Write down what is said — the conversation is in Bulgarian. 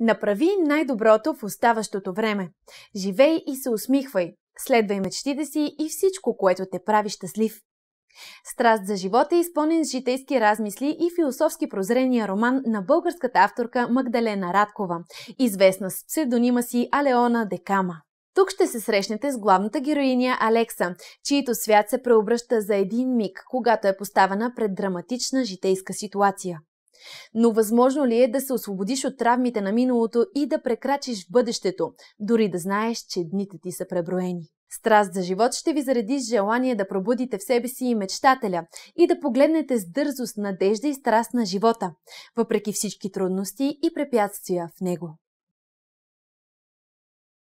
Направи най-доброто в оставащото време. Живей и се усмихвай. Следвай мечтите си и всичко, което те прави щастлив. Страст за живота е изпълнен с житейски размисли и философски прозрения роман на българската авторка Магдалена Радкова, известна с псевдонима си Алеона Декама. Тук ще се срещнете с главната героиня Алекса, чието свят се преобръща за един миг, когато е поставена пред драматична житейска ситуация. Но възможно ли е да се освободиш от травмите на миналото и да прекрачиш бъдещето, дори да знаеш, че дните ти са преброени? Страст за живот ще ви зареди с желание да пробудите в себе си и мечтателя и да погледнете с дързост, надежда и страст на живота, въпреки всички трудности и препятствия в него.